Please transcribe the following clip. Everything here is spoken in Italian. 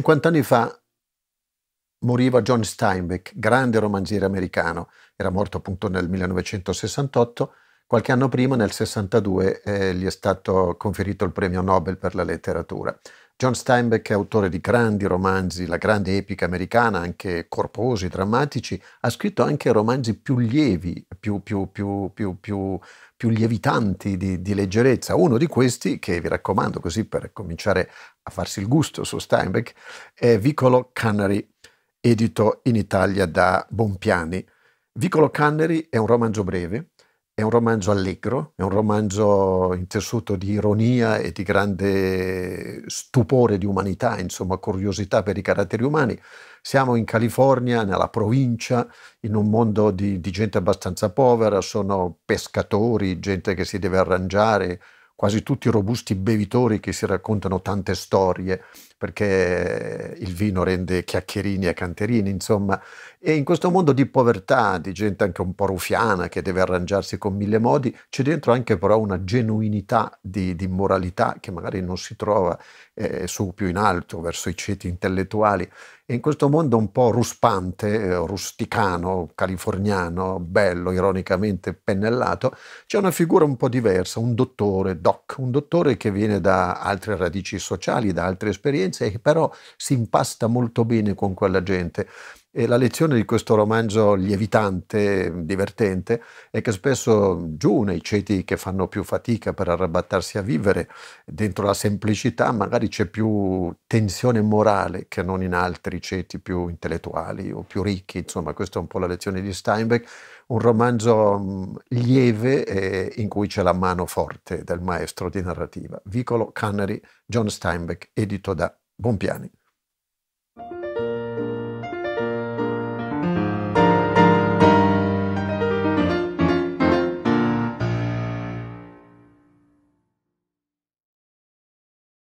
50 anni fa moriva John Steinbeck, grande romanziere americano, era morto appunto nel 1968, qualche anno prima, nel 62, eh, gli è stato conferito il premio Nobel per la letteratura. John Steinbeck è autore di grandi romanzi, la grande epica americana, anche corposi, drammatici, ha scritto anche romanzi più lievi, più, più, più, più lievitanti di, di, leggerezza. Uno di questi, che vi raccomando così per cominciare a farsi il gusto su Steinbeck, è Vicolo Canary, edito in Italia da Bompiani. Vicolo Canary è un romanzo breve, è un romanzo allegro, è un romanzo intessuto di ironia e di grande stupore di umanità, insomma curiosità per i caratteri umani. Siamo in California, nella provincia, in un mondo di, di gente abbastanza povera, sono pescatori, gente che si deve arrangiare, quasi tutti robusti bevitori che si raccontano tante storie perché il vino rende chiacchierini e canterini, insomma, e in questo mondo di povertà, di gente anche un po' rufiana che deve arrangiarsi con mille modi, c'è dentro anche però una genuinità di, di moralità che magari non si trova eh, su più in alto, verso i ceti intellettuali. E in questo mondo un po' ruspante, eh, rusticano, californiano, bello, ironicamente pennellato, c'è una figura un po' diversa, un dottore, doc, un dottore che viene da altre radici sociali, da altre esperienze, differenze e però si impasta molto bene con quella gente. E la lezione di questo romanzo lievitante, divertente, è che spesso giù nei ceti che fanno più fatica per arrabattarsi a vivere, dentro la semplicità magari c'è più tensione morale che non in altri ceti più intellettuali o più ricchi, insomma questa è un po' la lezione di Steinbeck, un romanzo lieve in cui c'è la mano forte del maestro di narrativa. Vicolo Canary, John Steinbeck, edito da Buon piani.